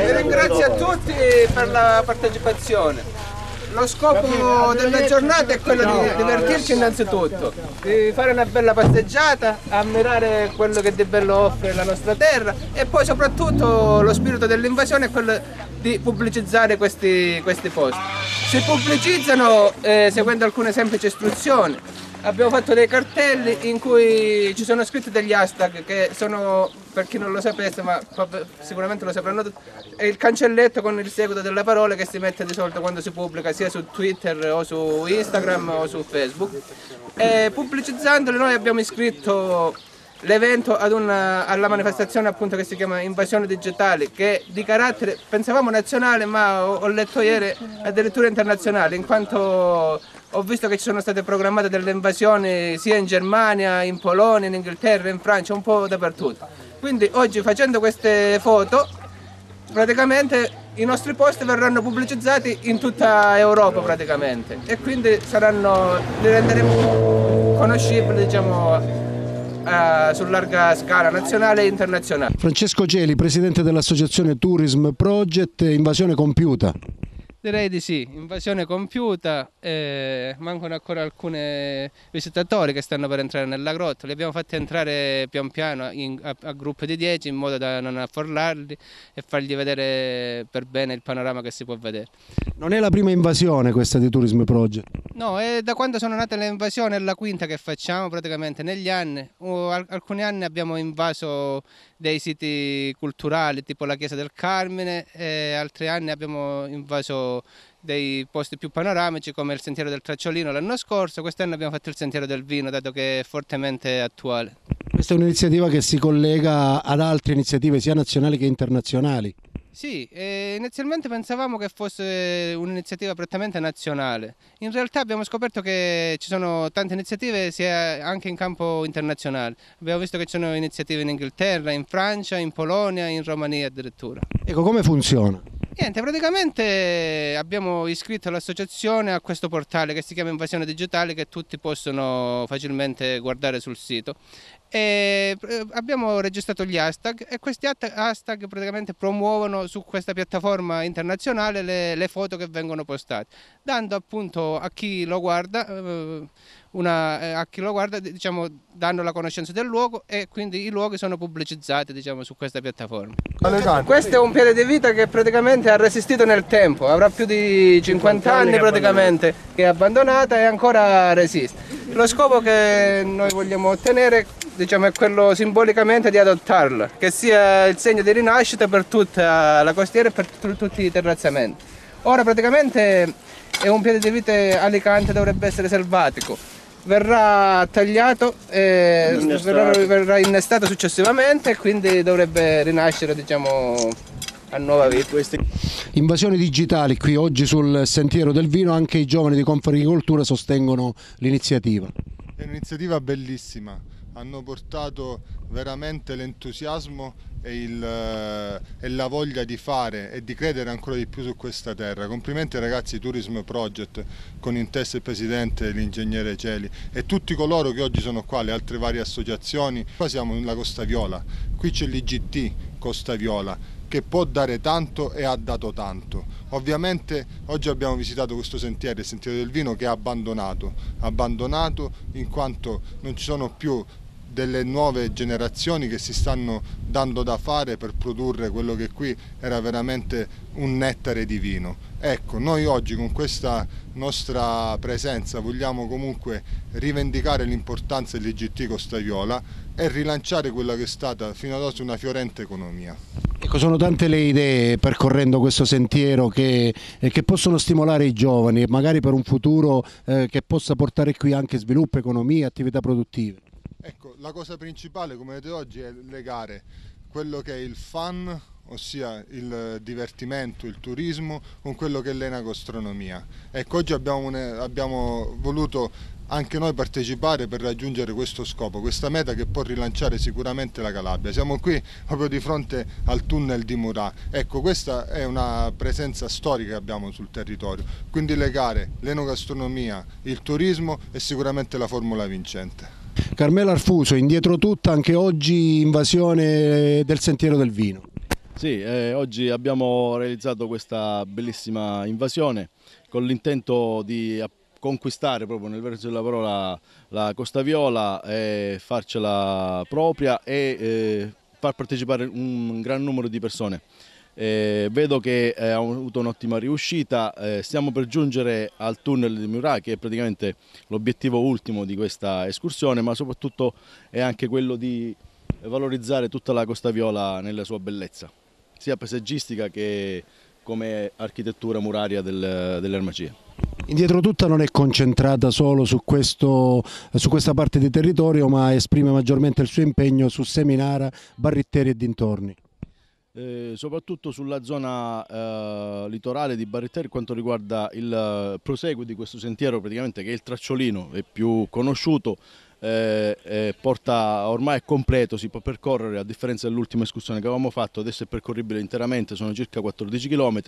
E eh, eh, ringrazio a tutti per la partecipazione. Lo scopo della giornata è quello di divertirci eh. innanzitutto, di fare una bella passeggiata, ammirare quello che di bello offre la nostra terra e poi soprattutto lo spirito dell'invasione è quello di pubblicizzare questi, questi posti. Si pubblicizzano eh, seguendo alcune semplici istruzioni. Abbiamo fatto dei cartelli in cui ci sono scritti degli hashtag che sono per chi non lo sapesse, ma sicuramente lo sapranno tutti, è il cancelletto con il seguito delle parole che si mette di solito quando si pubblica sia su Twitter o su Instagram o su Facebook. E pubblicizzandolo noi abbiamo iscritto l'evento alla manifestazione appunto che si chiama Invasione Digitale, che di carattere, pensavamo nazionale, ma ho, ho letto ieri addirittura internazionale, in quanto ho visto che ci sono state programmate delle invasioni sia in Germania, in Polonia, in Inghilterra, in Francia, un po' dappertutto quindi oggi facendo queste foto praticamente i nostri post verranno pubblicizzati in tutta Europa praticamente e quindi saranno, li renderemo conoscibili diciamo eh, su larga scala nazionale e internazionale. Francesco Geli, presidente dell'associazione Tourism Project Invasione Compiuta. Direi di sì, invasione compiuta, eh, mancano ancora alcuni visitatori che stanno per entrare nella grotta, li abbiamo fatti entrare pian piano in, a, a gruppi di 10 in modo da non affollarli e fargli vedere per bene il panorama che si può vedere. Non è la prima invasione questa di Tourism Project? No, è da quando sono nate le invasioni, è la quinta che facciamo praticamente negli anni. alcuni anni abbiamo invaso dei siti culturali tipo la chiesa del Carmine e altri anni abbiamo invaso dei posti più panoramici come il sentiero del Tracciolino l'anno scorso, quest'anno abbiamo fatto il sentiero del vino dato che è fortemente attuale. Questa è un'iniziativa che si collega ad altre iniziative sia nazionali che internazionali. Sì, eh, inizialmente pensavamo che fosse un'iniziativa prettamente nazionale, in realtà abbiamo scoperto che ci sono tante iniziative sia anche in campo internazionale, abbiamo visto che ci sono iniziative in Inghilterra, in Francia, in Polonia, in Romania addirittura. Ecco, come funziona? Niente, praticamente abbiamo iscritto l'associazione a questo portale che si chiama Invasione Digitale che tutti possono facilmente guardare sul sito e eh, abbiamo registrato gli hashtag e questi hashtag praticamente promuovono su questa piattaforma internazionale le, le foto che vengono postate dando appunto a chi lo guarda eh, una, eh, a chi lo guarda diciamo, danno la conoscenza del luogo e quindi i luoghi sono pubblicizzati diciamo, su questa piattaforma. Questo è un piede di vita che praticamente ha resistito nel tempo, avrà più di 50, 50 anni, anni praticamente che è abbandonata e ancora resiste. Lo scopo che noi vogliamo ottenere diciamo, è quello simbolicamente di adottarlo, che sia il segno di rinascita per tutta la costiera e per tutti i terrazzamenti. Ora praticamente è un piede di vite Alicante dovrebbe essere selvatico, verrà tagliato e eh, verrà, verrà, innestato successivamente e quindi dovrebbe rinascere diciamo a nuova vita. Invasioni digitali qui oggi sul sentiero del vino, anche i giovani di Confagricoltura sostengono l'iniziativa. È un'iniziativa bellissima hanno portato veramente l'entusiasmo e, eh, e, la voglia di fare e di credere ancora di più su questa terra. Complimenti ragazzi Tourism Project con in testa il presidente, l'ingegnere Celi e tutti coloro che oggi sono qua, le altre varie associazioni. Qua siamo nella Costa Viola, qui c'è l'IGT Costa Viola che può dare tanto e ha dato tanto. Ovviamente oggi abbiamo visitato questo sentiero, il sentiero del vino, che è abbandonato, abbandonato in quanto non ci sono più delle nuove generazioni che si stanno dando da fare per produrre quello che qui era veramente un nettare di vino. Ecco, noi oggi con questa nostra presenza vogliamo comunque rivendicare l'importanza dell'IGT Viola e rilanciare quella che è stata fino ad oggi una fiorente economia. Ecco, sono tante le idee percorrendo questo sentiero che, eh, che possono stimolare i giovani e magari per un futuro eh, che possa portare qui anche sviluppo, economia, attività produttive. Ecco, la cosa principale come vedete oggi è legare quello che è il fan, ossia il divertimento, il turismo, con quello che è l'enagastronomia. Ecco, oggi abbiamo, un, abbiamo voluto anche noi partecipare per raggiungere questo scopo, questa meta che può rilanciare sicuramente la Calabria. Siamo qui proprio di fronte al tunnel di Murà. Ecco, questa è una presenza storica che abbiamo sul territorio, quindi legare l'enogastronomia, il turismo è sicuramente la formula vincente. Carmelo Arfuso, indietro tutta anche oggi invasione del sentiero del vino. Sì, eh, oggi abbiamo realizzato questa bellissima invasione con l'intento di conquistare proprio nel verso della parola la Costa Viola e farcela propria e eh, far partecipare un gran numero di persone. Eh, vedo che eh, ha avuto un'ottima riuscita, eh, stiamo per giungere al tunnel di Murat che è praticamente l'obiettivo ultimo di questa escursione ma soprattutto è anche quello di valorizzare tutta la Costa Viola nella sua bellezza, sia paesaggistica che come architettura muraria del, dell'Ermacia. Indietro tutta non è concentrata solo su, questo, su, questa parte di territorio ma esprime maggiormente il suo impegno su Seminara, Barritteri e dintorni eh, soprattutto sulla zona eh, litorale di Barretteri quanto riguarda il eh, proseguo di questo sentiero praticamente che è il tracciolino, è più conosciuto, eh, porta, ormai è completo, si può percorrere a differenza dell'ultima escursione che avevamo fatto, adesso è percorribile interamente, sono circa 14 km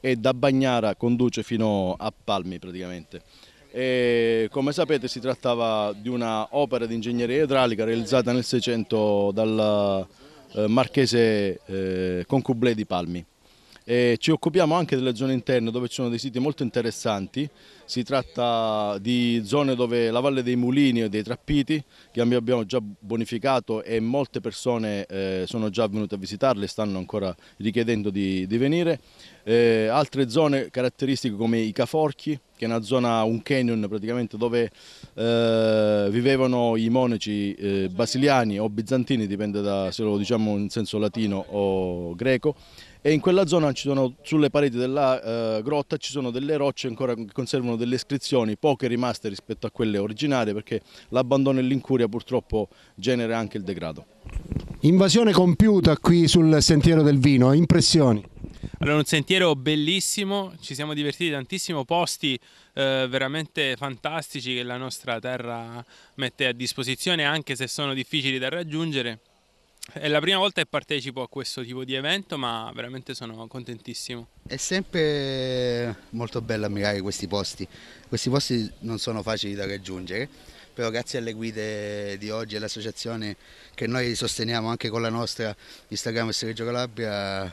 e da Bagnara conduce fino a Palmi praticamente. E come sapete si trattava di una opera di ingegneria idraulica realizzata nel 600 dal eh, marchese eh, Concublé di Palmi. E ci occupiamo anche delle zone interne dove ci sono dei siti molto interessanti, si tratta di zone dove la Valle dei Mulini e dei Trappiti che abbiamo già bonificato e molte persone eh, sono già venute a visitarle e stanno ancora richiedendo di, di venire. Eh, altre zone caratteristiche come i Caforchi che è una zona, un canyon praticamente dove eh, vivevano i monaci eh, basiliani o bizantini, dipende da se lo diciamo in senso latino o greco e in quella zona sono, sulle pareti della eh, grotta ci sono delle rocce ancora che conservano delle iscrizioni, poche rimaste rispetto a quelle originarie perché l'abbandono e l'incuria purtroppo genera anche il degrado. Invasione compiuta qui sul sentiero del vino, impressioni? Allora, un sentiero bellissimo, ci siamo divertiti tantissimo, posti eh, veramente fantastici che la nostra terra mette a disposizione anche se sono difficili da raggiungere. È la prima volta che partecipo a questo tipo di evento, ma veramente sono contentissimo. È sempre molto bello ammirare questi posti. Questi posti non sono facili da raggiungere, però grazie alle guide di oggi e all'associazione che noi sosteniamo anche con la nostra Instagram e Sergio Calabria,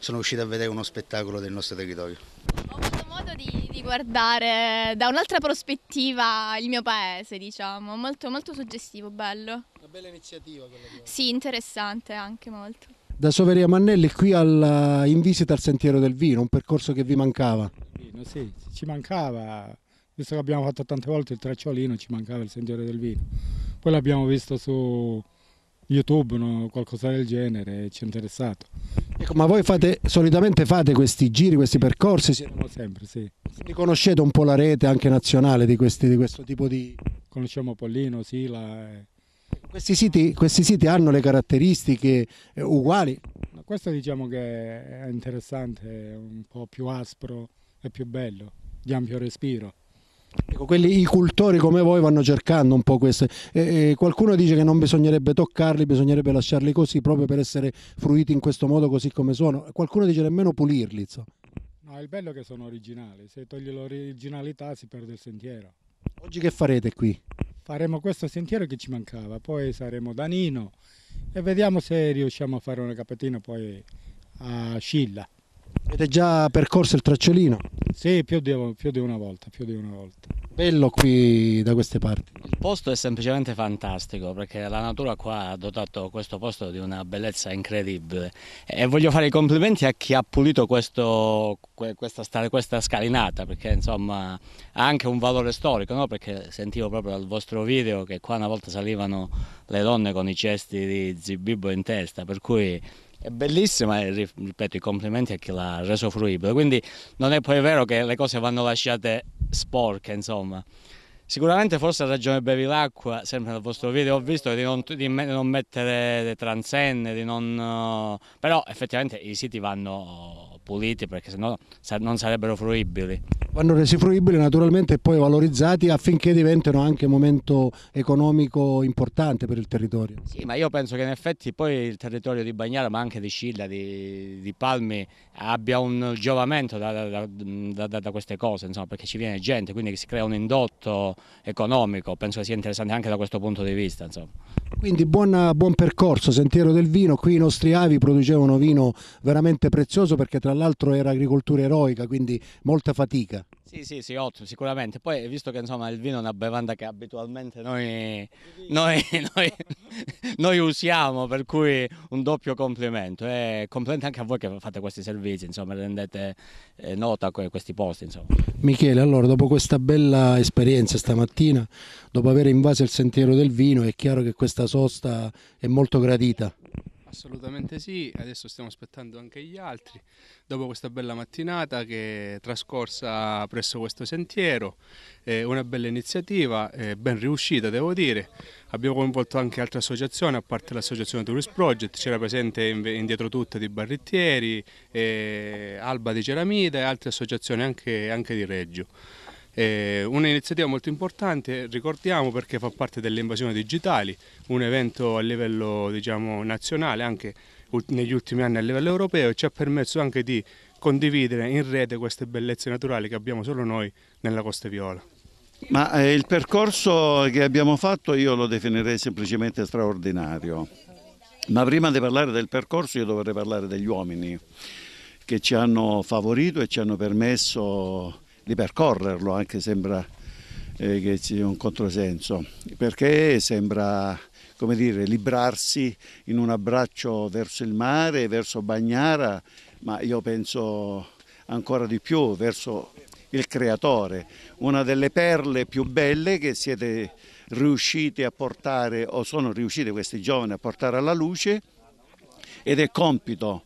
sono riuscito a vedere uno spettacolo del nostro territorio modo di, di guardare da un'altra prospettiva il mio paese, diciamo, molto, molto suggestivo, bello. Una bella iniziativa quella. Che... Sì, interessante anche molto. Da Soveria Mannelli qui al, eh, in visita al Sentiero del Vino, un percorso che vi mancava. sì, ci mancava, visto che abbiamo fatto tante volte il tracciolino, ci mancava il Sentiero del Vino. Poi l'abbiamo visto su YouTube, no? qualcosa del genere, e ci è interessato. Ecco, ma voi fate, solitamente fate questi giri, questi percorsi? Sì, Sempre, sì. conoscete un po' la rete anche nazionale di, questi, di questo tipo di... Conosciamo Pollino, Sila... E... Eh. Questi, siti, questi siti hanno le caratteristiche eh, uguali? Questo diciamo che è interessante, è un po' più aspro e più bello, di ampio respiro. Ecco, quelli, I cultori come voi vanno cercando un po' queste. Eh, eh, qualcuno dice che non bisognerebbe toccarli, bisognerebbe lasciarli così proprio per essere fruiti in questo modo così come sono. Qualcuno dice nemmeno pulirli. So. No, il bello è che sono originali, se togli l'originalità si perde il sentiero. Oggi che farete qui? Faremo questo sentiero che ci mancava, poi saremo da Nino e vediamo se riusciamo a fare una capatina poi a Scilla. Avete già percorso il tracciolino? Sì, più di, più di, una volta, più di una volta. Bello qui da queste parti. Il posto è semplicemente fantastico perché la natura qua ha dotato questo posto di una bellezza incredibile e voglio fare i complimenti a chi ha pulito questo, questa, questa, scalinata perché insomma ha anche un valore storico no? perché sentivo proprio dal vostro video che qua una volta salivano le donne con i cesti di zibibbo in testa per cui è bellissima e ripeto i complimenti a chi l'ha reso fruibile, quindi non è poi vero che le cose vanno lasciate sporche, insomma. Sicuramente forse ha ragione bevi l'acqua, sempre nel vostro video ho visto di non, di non mettere transenne, di non, però effettivamente i siti vanno puliti perché sennò non sarebbero fruibili. Vanno resi fruibili naturalmente e poi valorizzati affinché diventino anche un momento economico importante per il territorio. Sì, ma io penso che in effetti poi il territorio di Bagnara, ma anche di Scilla, di, di Palmi, abbia un giovamento da, da, da, da queste cose, insomma, perché ci viene gente, quindi si crea un indotto economico, penso che sia interessante anche da questo punto di vista. Insomma. Quindi buona, buon percorso, Sentiero del Vino, qui i nostri avi producevano vino veramente prezioso perché tra dall'altro era agricoltura eroica, quindi molta fatica. Sì, sì, sì, ottimo, sicuramente. Poi, visto che insomma, il vino è una bevanda che abitualmente noi, noi, noi, noi usiamo, per cui un doppio complimento. E eh, complimenti anche a voi che fate questi servizi, insomma, rendete eh, nota questi posti. Insomma. Michele, allora, dopo questa bella esperienza stamattina, dopo aver invaso il sentiero del vino, è chiaro che questa sosta è molto gradita. Assolutamente sì, adesso stiamo aspettando anche gli altri. Dopo questa bella mattinata che è trascorsa presso questo sentiero, è una bella iniziativa, eh, ben riuscita devo dire. Abbiamo coinvolto anche altre associazioni, a parte l'associazione Tourist Project, c'era presente indietro tutte di Barrettieri, eh, Alba di Ceramida e altre associazioni anche, anche di Reggio. Eh, Un'iniziativa molto importante, ricordiamo perché fa parte delle invasioni digitali, un evento a livello diciamo, nazionale anche negli ultimi anni a livello europeo e ci ha permesso anche di condividere in rete queste bellezze naturali che abbiamo solo noi nella Costa Viola. Ma eh, il percorso che abbiamo fatto io lo definirei semplicemente straordinario, ma prima di parlare del percorso io dovrei parlare degli uomini che ci hanno favorito e ci hanno permesso di percorrerlo, anche sembra eh, che sia un controsenso, perché sembra come dire, librarsi in un abbraccio verso il mare, verso Bagnara, ma io penso ancora di più verso il creatore, una delle perle più belle che siete riusciti a portare o sono riusciti questi giovani a portare alla luce ed è compito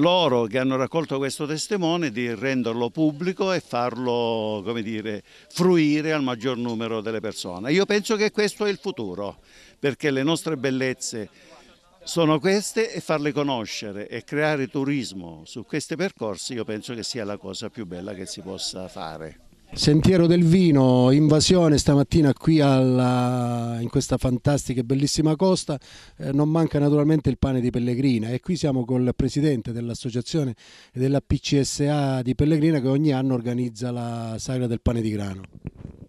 loro che hanno raccolto questo testimone di renderlo pubblico e farlo dire, fruire al maggior numero delle persone. Io penso che questo è il futuro, perché le nostre bellezze sono queste e farle conoscere e creare turismo su questi percorsi io penso che sia la cosa più bella che si possa fare. Sentiero del Vino, invasione stamattina qui alla, in questa fantastica e bellissima costa, eh, non manca naturalmente il pane di Pellegrina e qui siamo col presidente dell'associazione della PCSA di Pellegrina che ogni anno organizza la sagra del pane di grano.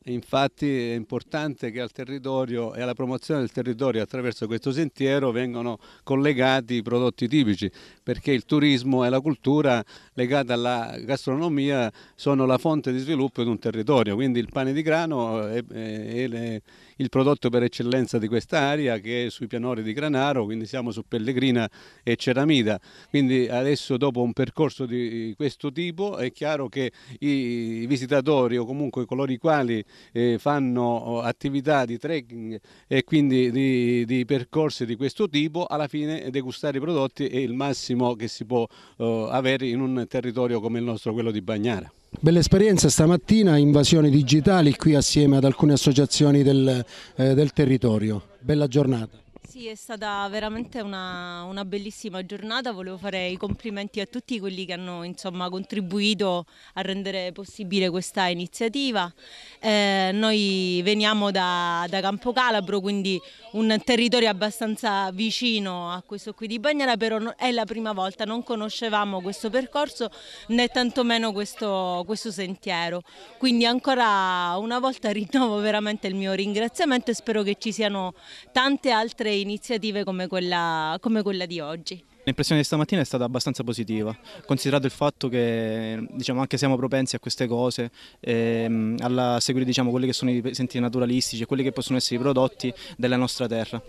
Infatti è importante che al territorio e alla promozione del territorio attraverso questo sentiero vengano collegati i prodotti tipici, perché il turismo e la cultura legata alla gastronomia sono la fonte di sviluppo di un territorio, quindi il pane di grano è, e, e le il prodotto per eccellenza di quest'area che è sui pianori di Granaro, quindi siamo su Pellegrina e Ceramida. Quindi adesso dopo un percorso di questo tipo è chiaro che i visitatori o comunque coloro i quali eh, fanno oh, attività di trekking e quindi di, di, percorsi di questo tipo alla fine degustare i prodotti è il massimo che si può eh, avere in un territorio come il nostro, quello di Bagnara. Bella esperienza stamattina, invasioni digitali qui assieme ad alcune associazioni del, eh, del territorio. Bella giornata. Sì, è stata veramente una, una, bellissima giornata, volevo fare i complimenti a tutti quelli che hanno insomma, contribuito a rendere possibile questa iniziativa. Eh, noi veniamo da, da Campo Calabro, quindi un territorio abbastanza vicino a questo qui di Bagnara, però è la prima volta, non conoscevamo questo percorso né tantomeno questo, questo sentiero. Quindi ancora una volta rinnovo veramente il mio ringraziamento e spero che ci siano tante altre iniziative iniziative come quella, come quella di oggi. L'impressione di stamattina è stata abbastanza positiva, considerato il fatto che diciamo, anche siamo propensi a queste cose, ehm, a seguire diciamo, quelli che sono i presenti naturalistici e quelli che possono essere i prodotti della nostra terra.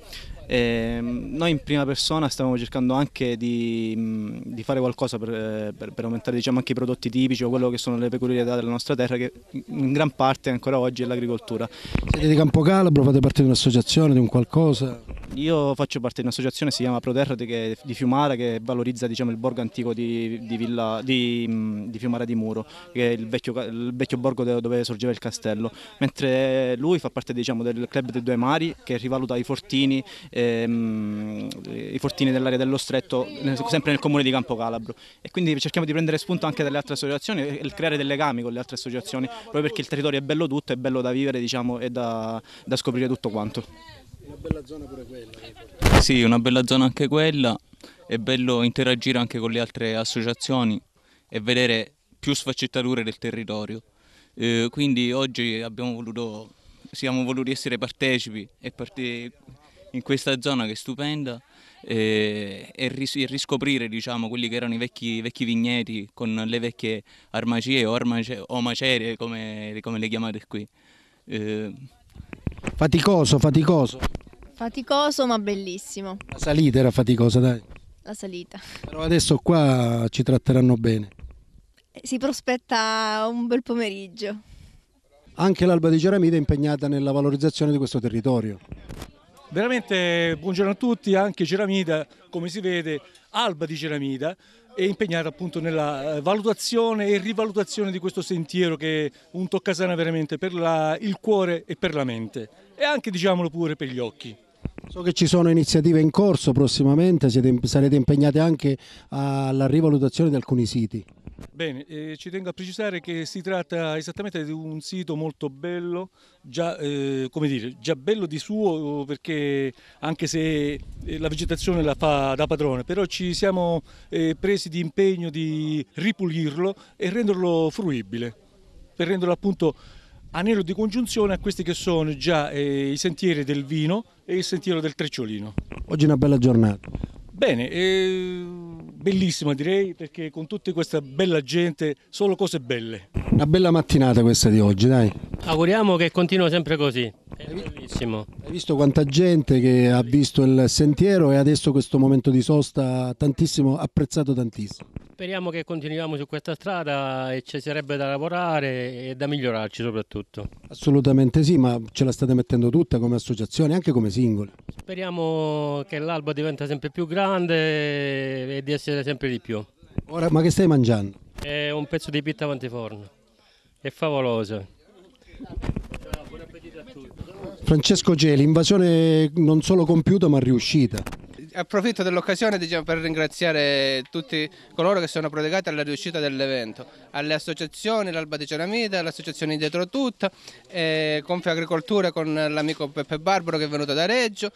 E ehm, noi in prima persona stavamo cercando anche di, mm, di fare qualcosa per, per, per aumentare diciamo, anche i prodotti tipici o quello che sono le peculiarità della nostra terra che in gran parte ancora oggi è l'agricoltura. Siete di Campo Calabro, fate parte di un'associazione, di un qualcosa? Io faccio parte di un'associazione, che si chiama Proterra di Fiumare Fiumara che valorizza diciamo, il borgo antico di, di, Villa, di, mm, di, Fiumara di Muro, che è il vecchio, il vecchio, borgo dove sorgeva il castello, mentre lui fa parte diciamo, del club dei due mari che rivaluta i fortini, ehm, fortini dell'area dello stretto, sempre nel comune di Campo Calabro. E quindi cerchiamo di prendere spunto anche dalle altre associazioni e creare dei legami con le altre associazioni, proprio perché il territorio è bello tutto, è bello da vivere diciamo, e da, da scoprire tutto quanto. Una bella zona pure quella. Sì, una bella zona anche quella è bello interagire anche con le altre associazioni e vedere più sfaccettature del territorio. Eh, quindi oggi abbiamo voluto, siamo voluti essere partecipi e parte in questa zona che è stupenda eh, e, ris e, riscoprire diciamo, quelli che erano i vecchi, vecchi vigneti con le vecchie armacie o, armace o macerie come, come, le chiamate qui. Eh. Faticoso, faticoso. Faticoso ma bellissimo. La salita era faticosa, dai la salita. Però adesso qua ci tratteranno bene. Eh, si prospetta un bel pomeriggio. Anche l'Alba di Ceramide è impegnata nella valorizzazione di questo territorio. Veramente buongiorno a tutti, anche Ceramida, come si vede, Alba di Ceramida è impegnata appunto nella eh, valutazione e rivalutazione di questo sentiero che è un toccasana veramente per la, il cuore e per la mente e anche diciamolo pure per gli occhi. So che ci sono iniziative in corso prossimamente, siete, sarete impegnati anche alla rivalutazione di alcuni siti. Bene, eh, ci tengo a precisare che si tratta esattamente di un sito molto bello, già, eh, dire, già bello di suo perché anche se eh, la vegetazione la fa da padrone, però ci siamo eh, presi di impegno di ripulirlo e renderlo fruibile, per renderlo appunto anello di congiunzione a questi che sono già eh, i sentieri del vino e il sentiero del Trecciolino. Oggi è una bella giornata. Bene, eh, bellissima direi perché con tutta questa bella gente solo cose belle. Una bella mattinata questa di oggi, dai. Auguriamo che continua sempre così. È bellissimo. Hai visto quanta gente che ha visto il sentiero e adesso questo momento di sosta tantissimo, apprezzato tantissimo. Speriamo che continuiamo su questa strada e ci sarebbe da lavorare e da migliorarci soprattutto. Assolutamente sì, ma ce la state mettendo tutta come associazione, anche come singoli. Speriamo che l'alba diventa sempre più grande e di essere sempre di più. Ora, ma che stai mangiando? È un pezzo di pizza avanti forno, è favoloso. Francesco Geli, invasione non solo compiuta ma riuscita. Approfitto dell'occasione diciamo, per ringraziare tutti coloro che sono prodigati alla riuscita dell'evento, alle associazioni, l'Alba di Ceramita, l'associazione Dietro Tutta, eh, Confia Agricoltura con l'amico Peppe Barbaro che è venuto da Reggio,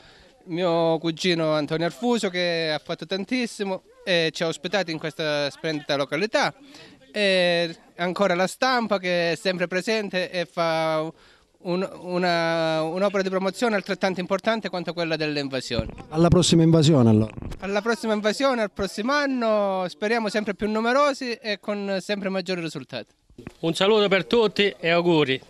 mio cugino Antonio Arfuso che ha fatto tantissimo e ci ha ospitati in questa splendida località e ancora la stampa che è sempre presente e fa un, una, un'opera di promozione altrettanto importante quanto quella dell'invasione. Alla prossima invasione allora? Alla prossima invasione, al prossimo anno, speriamo sempre più numerosi e con sempre maggiori risultati. Un saluto per tutti e auguri.